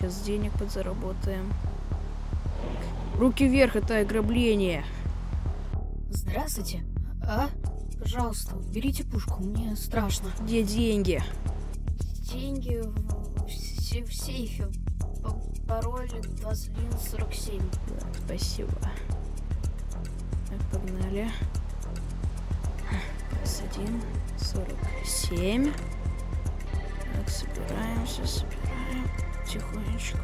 сейчас денег подзаработаем. Руки вверх, это ограбление. Здравствуйте. А? Пожалуйста, берите пушку, мне страшно. Где деньги? Деньги в, в, в сейфе. Пароль 2147. Так, спасибо. Так, погнали. 21, 47. Так, собираемся, собираем потихонечку.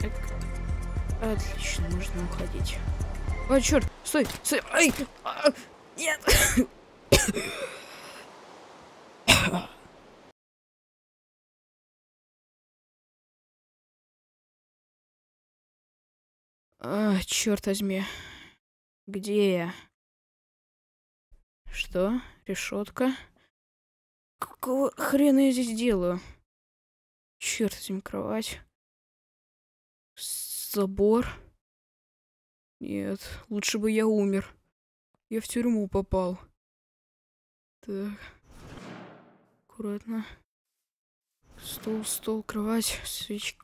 Так. Отлично, можно уходить. О, черт! Стой! Стой! Ай! А, нет! А, черт возьми. Где я? Что? Решетка? Какого хрена я здесь делаю? Черт с ним кровать. Забор. Нет, лучше бы я умер. Я в тюрьму попал. Так. Аккуратно. Стол, стол, кровать, свечки.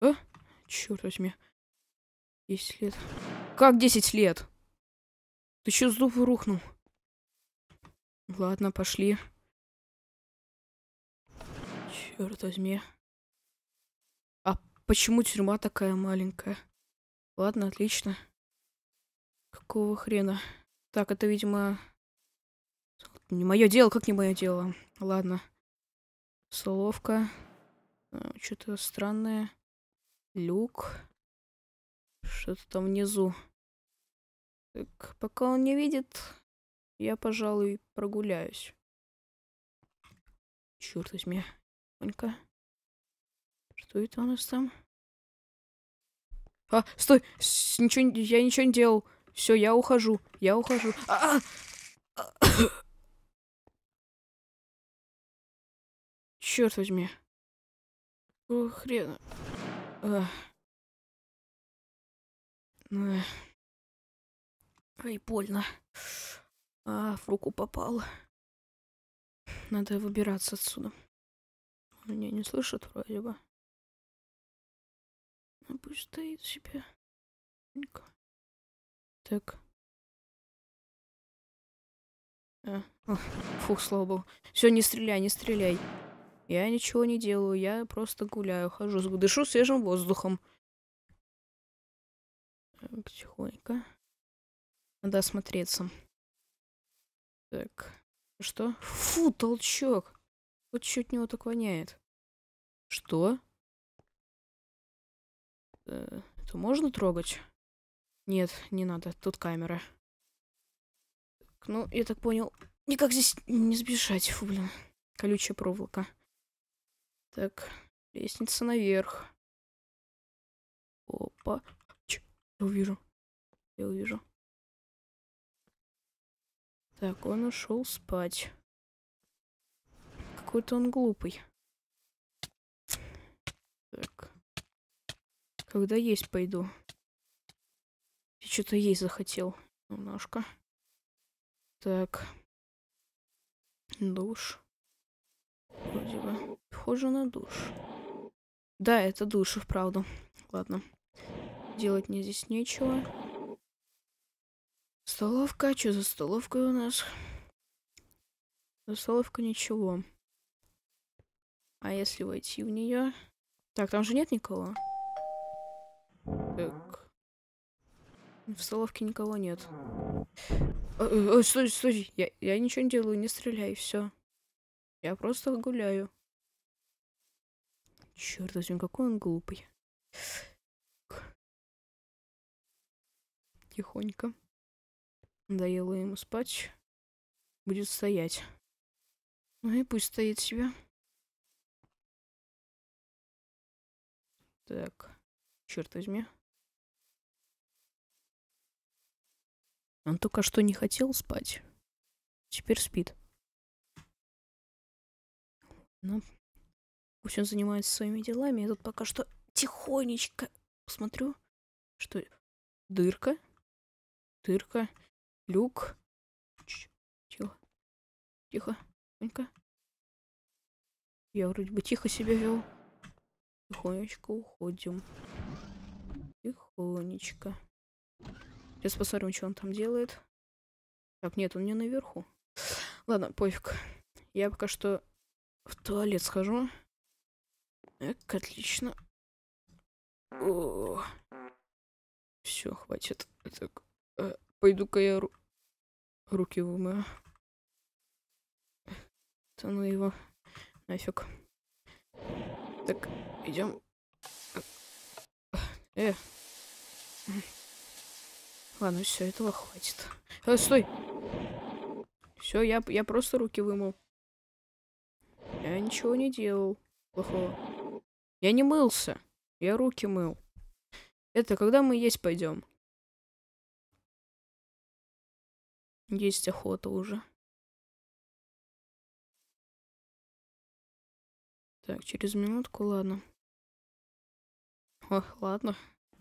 А? Черт возьми. Десять лет. Как десять лет? Ты что, с дуба рухнул? Ладно, пошли. Черт возьми. А почему тюрьма такая маленькая? Ладно, отлично. Какого хрена? Так, это, видимо... Не мое дело, как не мое дело? Ладно. Соловка. А, Что-то странное. Люк. Что-то там внизу. Так, пока он не видит, я, пожалуй, прогуляюсь. Черт возьми, ну Что это у нас там? А, стой! С ничего, я ничего не делал. Все, я ухожу. Я ухожу. А -а -а! Черт возьми. О, хрена. А. А. Ай, больно. А, в руку попало. Надо выбираться отсюда. Меня не слышат вроде бы. Ну пусть стоит себе. Так. А. фух, слава богу. Все, не стреляй, не стреляй. Я ничего не делаю, я просто гуляю, хожу, дышу свежим воздухом. Так, тихонько. Надо осмотреться. Так. Что? Фу, толчок. Вот чуть не вот так воняет. Что? Э, это можно трогать? Нет, не надо, тут камера. Так, ну, я так понял, никак здесь не сбежать, фу, блин. Колючая проволока. Так, лестница наверх. Опа. Ч я увижу. Я увижу. Так, он ушел спать какой-то он глупый. Так. Когда есть пойду. Я что-то есть захотел немножко. Так. Душ. Вроде бы. Похоже на душ. Да, это душ, правда. Ладно. Делать мне здесь нечего. Столовка. А Что за столовка у нас? За столовка ничего. А если войти в нее? Так, там же нет никого. Так. В столовке никого нет. О, э, о, э, э, стой, стой, я, я ничего не делаю, не стреляй, все. Я просто гуляю. Черт возьми, какой он глупый. Тихонько. Надоело ему спать. Будет стоять. Ну и пусть стоит себя. Так, черт возьми. Он только что не хотел спать. Теперь спит. Ну, пусть он занимается своими делами. Я тут пока что тихонечко посмотрю, что... Дырка. Дырка. Люк. тихо. Тихо. Тихо. Я вроде бы тихо себя вел. Тихонечко уходим. Тихонечко. Сейчас посмотрим, что он там делает. Так, нет, он не наверху. Ладно, пофиг. Я пока что в туалет схожу. Эк, отлично. все, хватит. Так, э, пойду-ка я ру руки вымою. Да ну его нафиг. Так, Идем. Э. Ладно, все, этого хватит. Э, стой! Все, я, я просто руки вымыл. Я ничего не делал плохого. Я не мылся. Я руки мыл. Это когда мы есть пойдем? Есть охота уже. Так, через минутку, ладно. Ох, ладно.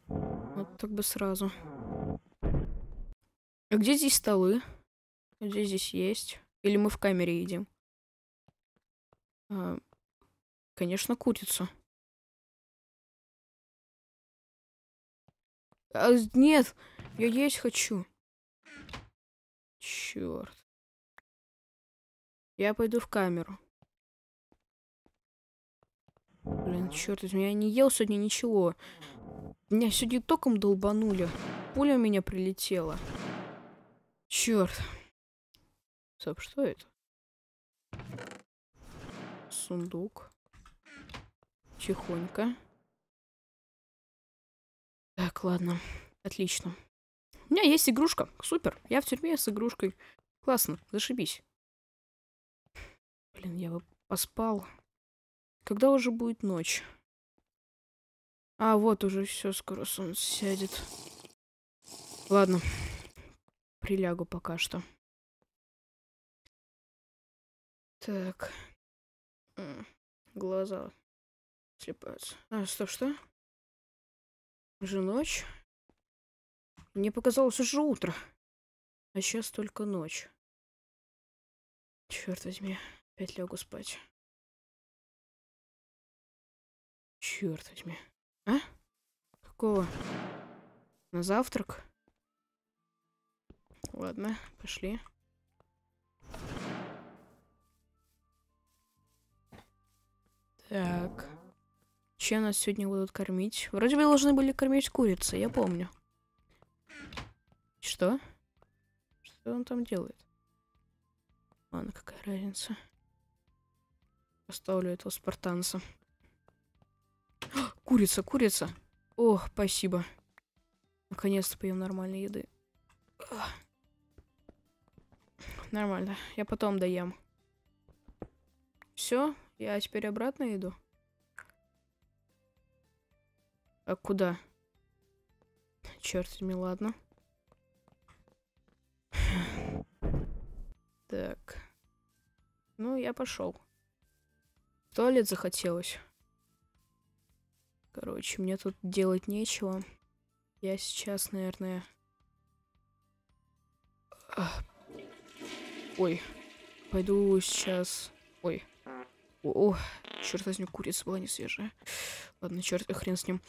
Вот так бы сразу. А где здесь столы? А где здесь есть? Или мы в камере едим? А, конечно, курицу. А, нет, я есть хочу. Черт. Я пойду в камеру. Блин, черт я не ел сегодня ничего. Меня сегодня током долбанули. Пуля у меня прилетела. Черт. Сап, что это? Сундук. Тихонько. Так, ладно. Отлично. У меня есть игрушка. Супер. Я в тюрьме с игрушкой. Классно. Зашибись. Блин, я бы поспал. Когда уже будет ночь? А, вот уже все, скоро солнце сядет. Ладно, прилягу пока что. Так. Глаза слепаются. А, что, что? Уже ночь? Мне показалось уже утро. А сейчас только ночь. Черт возьми, опять лягу спать. Черт возьми. А? Какого? На завтрак? Ладно, пошли. Так. Чем нас сегодня будут кормить? Вроде бы должны были кормить курицы, я помню. Что? Что он там делает? Ладно, какая разница. Оставлю этого спартанца. Курица, курица. Ох, спасибо. Наконец-то поем нормальной еды. Нормально. Я потом доем. Все, я теперь обратно иду. А куда? Черт возьми, ладно. Так. Ну, я пошел. В туалет захотелось. Короче, мне тут делать нечего. Я сейчас, наверное... А, ой, пойду сейчас... Ой. О, -о, -о. черт возьми, курица была не свежая. Ладно, черт, хрен с ним.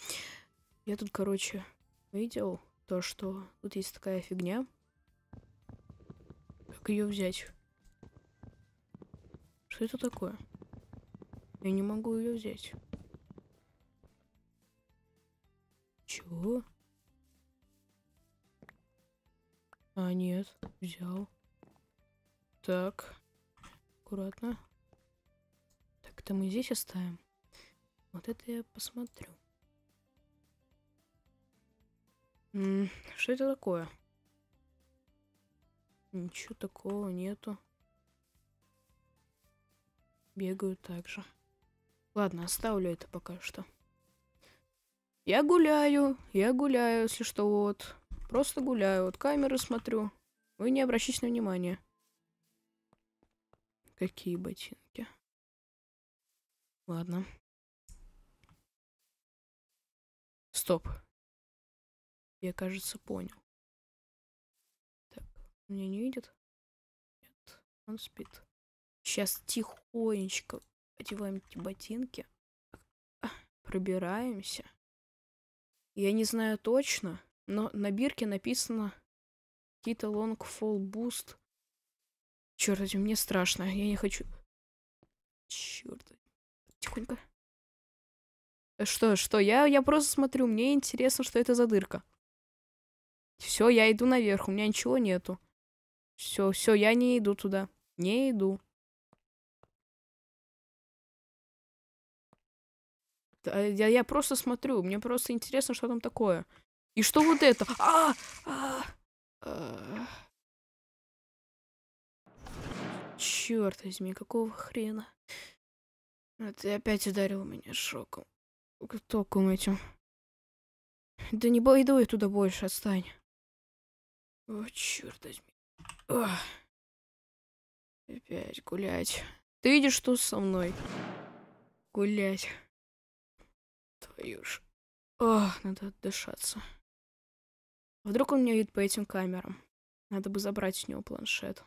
Я тут, короче, видел то, что тут есть такая фигня. Как ее взять? Что это такое? Я не могу ее взять. Чего? А, нет, взял. Так, аккуратно. Так, это мы здесь оставим. Вот это я посмотрю. -м, что это такое? Ничего такого нету. Бегаю также. Ладно, оставлю это пока что. Я гуляю, я гуляю, если что, вот. Просто гуляю, вот камеры смотрю. Вы не обращайте на внимание. Какие ботинки. Ладно. Стоп. Я, кажется, понял. Так, меня не видит? Нет, он спит. Сейчас тихонечко одеваем эти ботинки. Пробираемся. Я не знаю точно, но на бирке написано какие-то long fall boost. Черт, мне страшно, я не хочу. Черт, тихонько. Э, что, что? Я, я просто смотрю, мне интересно, что это за дырка. Все, я иду наверх, у меня ничего нету. Все, все, я не иду туда. Не иду. Э, я, я просто смотрю, мне просто интересно, что там такое. И что вот это? А! а! а! Э. Черт возьми, какого хрена? Ты опять ударил меня шоком. Током этим. Да не пойду я туда больше, отстань. О, черт возьми. О. Опять гулять. Ты видишь, что со мной? Гулять даешь. Ох, надо отдышаться. Вдруг он меня видит по этим камерам. Надо бы забрать у него планшет.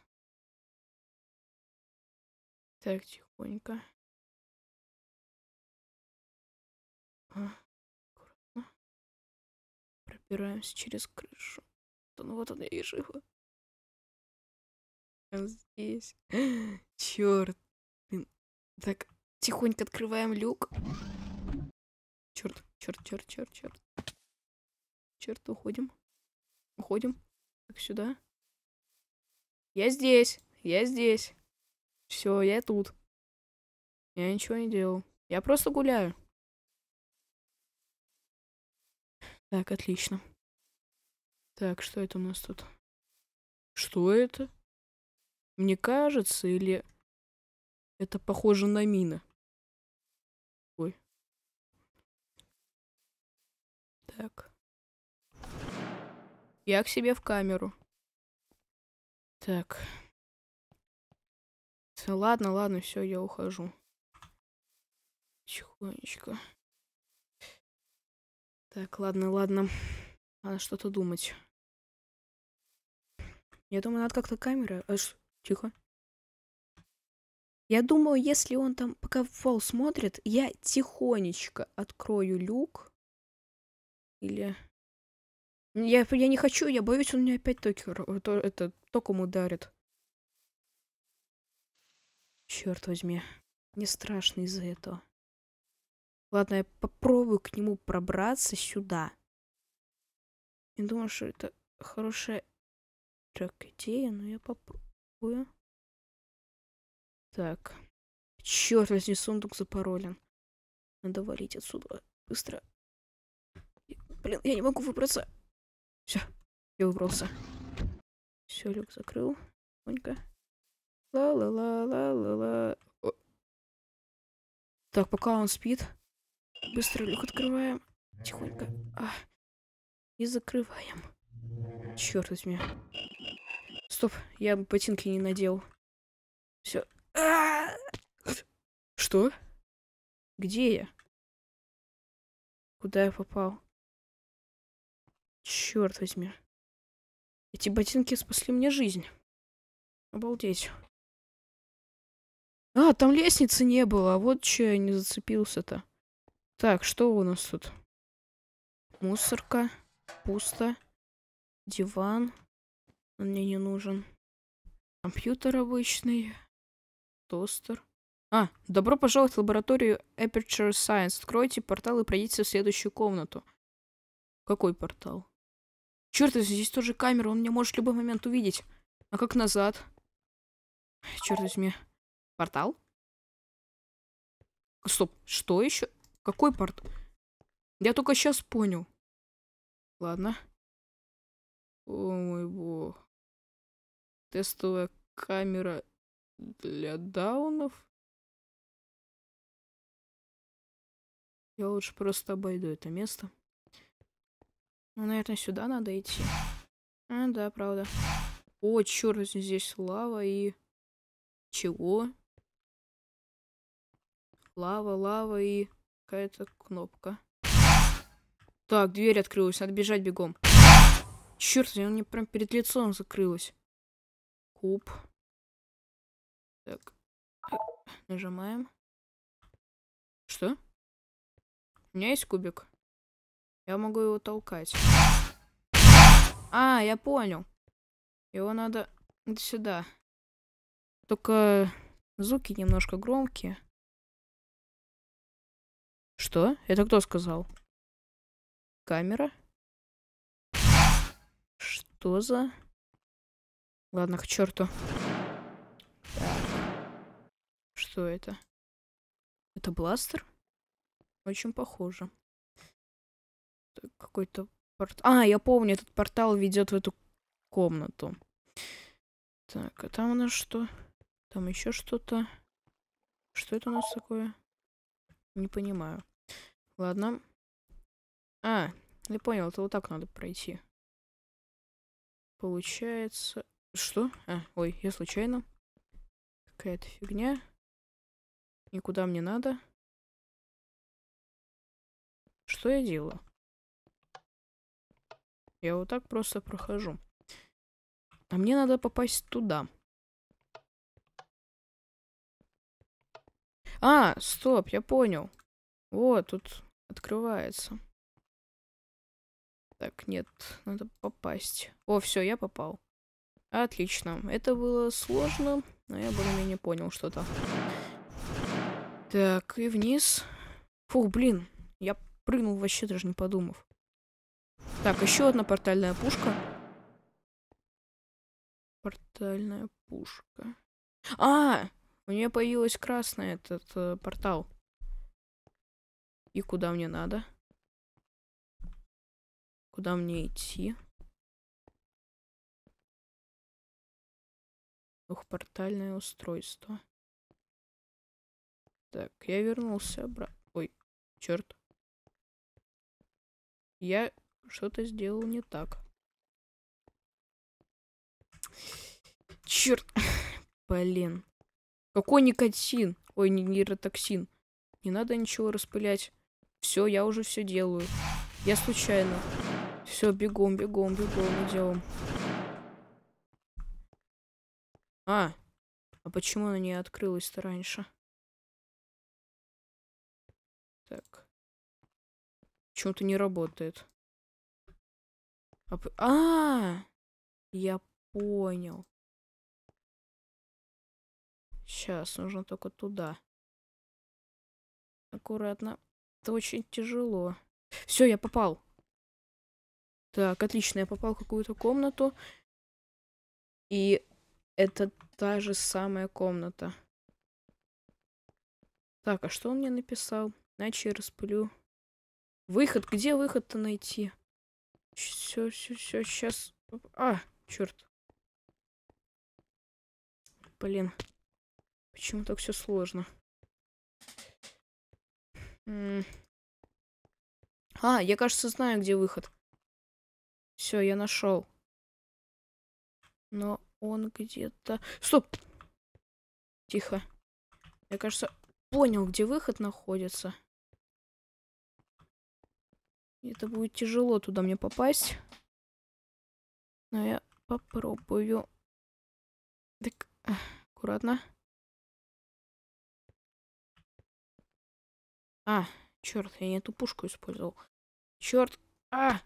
Так, тихонько. А, аккуратно. Пробираемся через крышу. Ну вот он, я и жива. Он здесь. Черт. Так, тихонько открываем люк. Черт, черт, черт, черт, черт. Черт, уходим. Уходим. Так, сюда. Я здесь. Я здесь. Все, я тут. Я ничего не делал. Я просто гуляю. Так, отлично. Так, что это у нас тут? Что это? Мне кажется, или это похоже на мина? Так. Я к себе в камеру. Так. Ладно, ладно, все, я ухожу. Тихонечко. Так, ладно, ладно. Надо что-то думать. Я думаю, надо как-то камера... А, э, Тихо. Я думаю, если он там пока в фол смотрит, я тихонечко открою люк. Или... Я, я не хочу, я боюсь, он мне опять токер, э, то, это, током ударит. Черт возьми, мне страшно из-за этого. Ладно, я попробую к нему пробраться сюда. Не думаю, что это хорошая так, идея, но я попробую. Так. Черт возьми, сундук запаролен. Надо валить отсюда быстро. Блин, я не могу выбраться. Все, я выбрался. Все, люк закрыл. Тихонько. Ла-ла-ла-ла-ла-ла. Так, пока он спит, быстро люк открываем. Тихонько. А. И закрываем. Черт возьми. Стоп, я ботинки не надел. Все. А -а -а Что? Где я? Куда я попал? Черт возьми. Эти ботинки спасли мне жизнь. Обалдеть. А, там лестницы не было, а вот че я не зацепился-то. Так, что у нас тут? Мусорка. Пусто. Диван. Он мне не нужен. Компьютер обычный. Тостер. А, добро пожаловать в лабораторию Aperture Science. Откройте портал и пройдите в следующую комнату. Какой портал? Черт, здесь тоже камера, он меня может в любой момент увидеть. А как назад? Черт возьми. Портал? Стоп, что еще? Какой порт? Я только сейчас понял. Ладно. О мой бог. Тестовая камера для даунов. Я лучше просто обойду это место. Ну, наверное, сюда надо идти. А, да, правда. О, черт, здесь лава и... Чего? Лава, лава и какая-то кнопка. Так, дверь открылась, надо бежать бегом. Черт, он мне прям перед лицом закрылась. Куб. Так. Э, нажимаем. Что? У меня есть кубик. Я могу его толкать. А, я понял. Его надо сюда. Только звуки немножко громкие. Что? Это кто сказал? Камера? Что за... Ладно, к черту. Что это? Это бластер? Очень похоже какой-то портал. А, я помню, этот портал ведет в эту комнату. Так, а там у нас что? Там еще что-то. Что это у нас такое? Не понимаю. Ладно. А, я понял, это вот так надо пройти. Получается... Что? А, ой, я случайно. Какая-то фигня. Никуда мне надо. Что я делаю? Я вот так просто прохожу. А мне надо попасть туда. А, стоп, я понял. Вот, тут открывается. Так, нет, надо попасть. О, все, я попал. Отлично. Это было сложно, но я более-менее понял что-то. Так, и вниз. Фух, блин, я прыгнул вообще даже не подумав. Так, еще одна портальная пушка. Портальная пушка. А! У нее появилась красная этот э, портал. И куда мне надо? Куда мне идти? Ух, портальное устройство. Так, я вернулся обратно. Ой, черт. Я что-то сделал не так. Черт. Блин. Какой никотин? Ой, не нейротоксин. Не надо ничего распылять. Все, я уже все делаю. Я случайно. Все, бегом, бегом, бегом, идем. А, а почему она не открылась-то раньше? Так. Почему-то не работает. А, а, -а я понял. Сейчас нужно только туда. Аккуратно. Это очень тяжело. Все, я попал. Так, отлично, я попал в какую-то комнату. И это та же самая комната. Так, а что он мне написал? Иначе я распылю. Выход? Где выход-то найти? Все, все, все, сейчас. А, черт. Блин. Почему так все сложно? А, я, кажется, знаю, где выход. Все, я нашел. Но он где-то... Стоп! Тихо. Я, кажется, понял, где выход находится. Это будет тяжело туда мне попасть. Но я попробую. Так, аккуратно. А, черт, я не эту пушку использовал. Черт, а!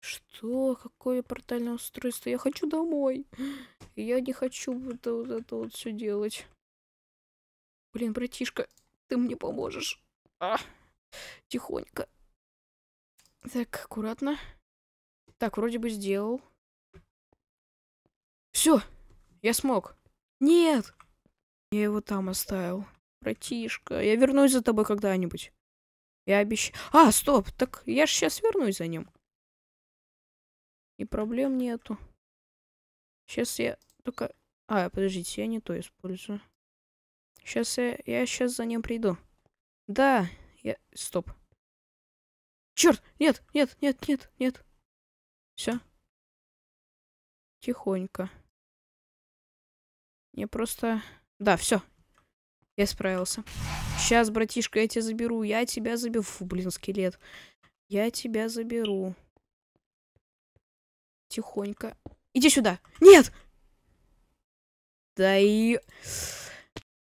Что? Какое портальное устройство? Я хочу домой. Я не хочу вот это вот, это вот все делать. Блин, братишка, ты мне поможешь. А, тихонько. Так, аккуратно. Так, вроде бы сделал. Все, я смог. Нет! Я его там оставил. Братишка, я вернусь за тобой когда-нибудь. Я обещаю... А, стоп, так я же сейчас вернусь за ним. И проблем нету. Сейчас я только... А, подождите, я не то использую. Сейчас я, я сейчас за ним приду. Да, я... Стоп. Черт, нет, нет, нет, нет, нет. Все. Тихонько. Мне просто... Да, все. Я справился. Сейчас, братишка, я тебя заберу. Я тебя заберу. Фу, блин, скелет. Я тебя заберу. Тихонько. Иди сюда. Нет! Да и...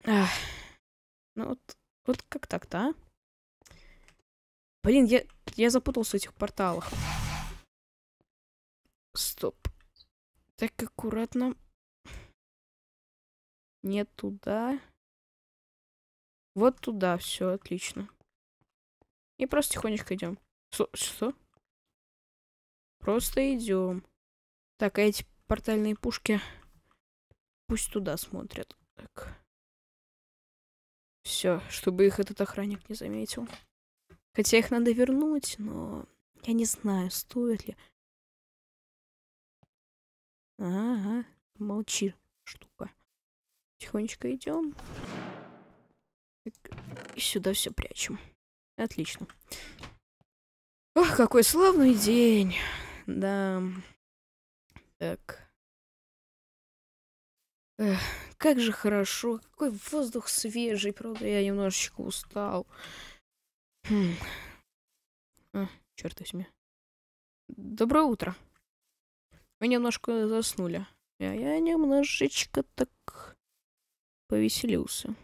Ах. Ну вот, вот как так-то, а? Блин, я, я запутался в этих порталах. Стоп. Так, аккуратно. Не туда. Вот туда, все отлично. И просто тихонечко идем. Что? Что? Просто идем. Так, а эти портальные пушки пусть туда смотрят. Так. Все, чтобы их этот охранник не заметил. Хотя их надо вернуть, но я не знаю, стоит ли. Ага, молчи, штука. Тихонечко идем. И сюда все прячем. Отлично. Ох, какой славный день. Да. Так. Эх, как же хорошо. Какой воздух свежий, правда, я немножечко устал. Хм. А, черт возьми. Доброе утро. Мы немножко заснули. А я немножечко так повеселился.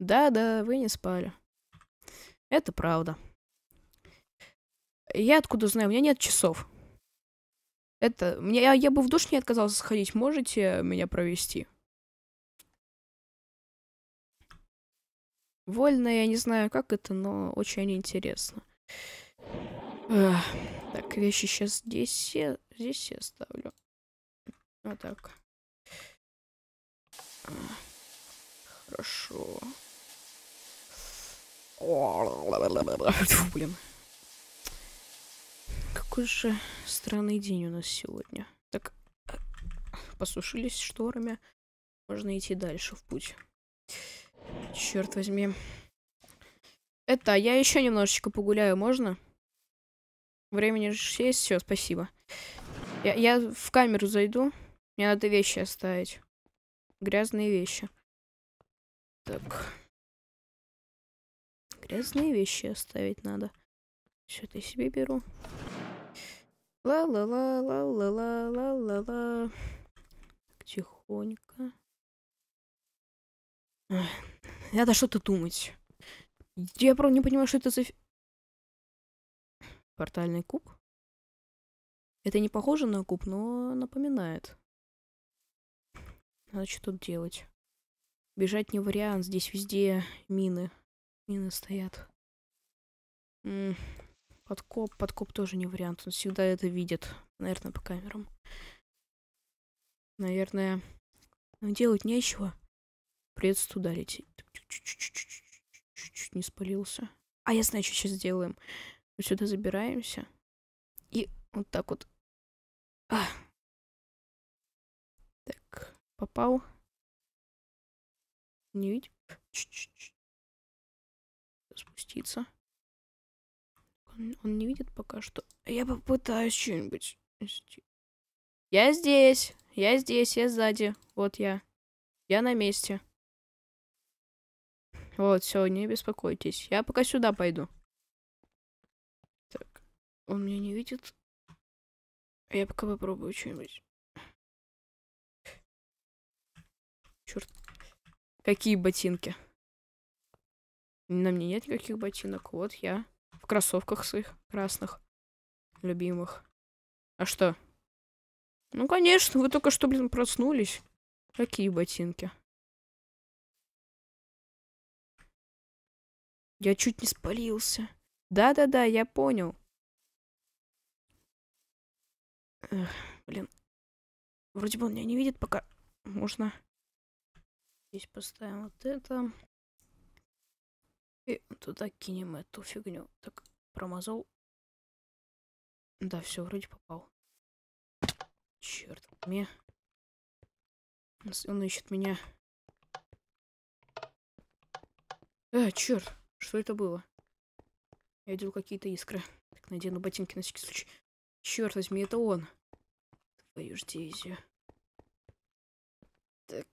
Да-да, вы не спали. Это правда. Я откуда знаю, у меня нет часов. Это, мне, я, я бы в душ не отказался сходить, можете меня провести? Вольно, я не знаю, как это, но очень интересно. Эх, так, вещи сейчас здесь я, здесь я ставлю. Вот так. А, хорошо. Фу, блин. Какой же странный день у нас сегодня. Так, э, посушились шторами. Можно идти дальше в путь. Черт возьми. Это, я еще немножечко погуляю, можно? Времени же есть, все, спасибо. Я, я в камеру зайду. Мне надо вещи оставить. Грязные вещи. Так. Грязные вещи оставить надо. Все, ты себе беру. Ла-ла-ла-ла-ла-ла-ла-ла-ла. Тихонько. Ах. Надо что-то думать. Я правда не понимаю, что это за... Портальный куб? Это не похоже на куб, но напоминает. Надо что тут делать. Бежать не вариант, здесь везде мины. Мины стоят. Подкоп, подкоп тоже не вариант. Он всегда это видит. Наверное, по камерам. Наверное, делать нечего. Придется туда лететь. Чуть-чуть не спалился. А я знаю, что сейчас сделаем. Мы сюда забираемся. И вот так вот. А. Так, попал. Не видим. Спуститься. Он, он не видит пока что. Я попытаюсь что-нибудь. Я здесь. Я здесь, я сзади. Вот я. Я на месте. Вот, все, не беспокойтесь. Я пока сюда пойду. Так, он меня не видит. Я пока попробую что-нибудь. Черт. Какие ботинки? На мне нет никаких ботинок. Вот я в кроссовках своих красных любимых. А что? Ну, конечно, вы только что, блин, проснулись. Какие ботинки? Я чуть не спалился. Да-да-да, я понял. Эх, блин. Вроде бы он меня не видит пока. Можно. Здесь поставим вот это. И туда кинем эту фигню. Так, промазал. Да, все, вроде попал. Черт, мне. Он ищет меня. А, черт. Что это было? Я видел какие-то искры. Так, надену ботинки на всякий случай. Черт возьми, это он. Твою ж дивизию. Так.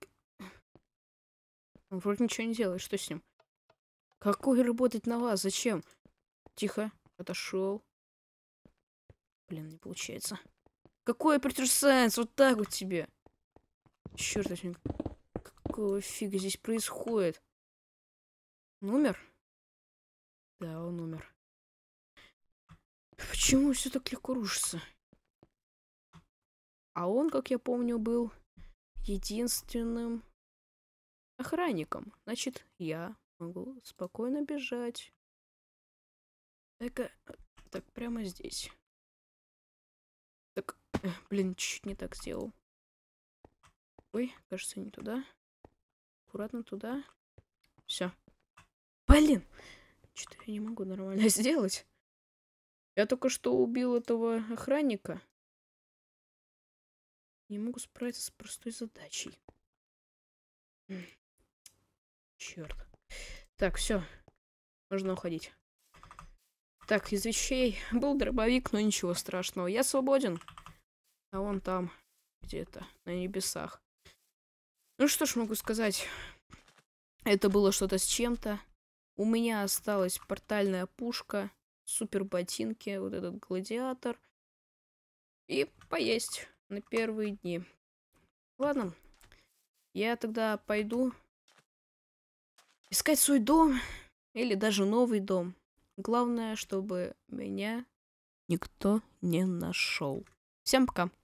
Он вроде ничего не делает. Что с ним? Какой работать на вас? Зачем? Тихо. Отошел. Блин, не получается. Какой Aperture Science? Вот так вот тебе. Черт возьми. Какого фига здесь происходит? Номер? Да, он умер. Почему все так легко рушится? А он, как я помню, был единственным охранником. Значит, я могу спокойно бежать. Так, так прямо здесь. Так, блин, чуть не так сделал. Ой, кажется, не туда. Аккуратно туда. Все. Блин! Что-то я не могу нормально сделать. Я только что убил этого охранника. Не могу справиться с простой задачей. Черт. Так, все. Можно уходить. Так, из вещей был дробовик, но ничего страшного. Я свободен. А он там, где-то, на небесах. Ну что ж могу сказать. Это было что-то с чем-то. У меня осталась портальная пушка, супер ботинки, вот этот гладиатор. И поесть на первые дни. Ладно, я тогда пойду искать свой дом или даже новый дом. Главное, чтобы меня никто не нашел. Всем пока.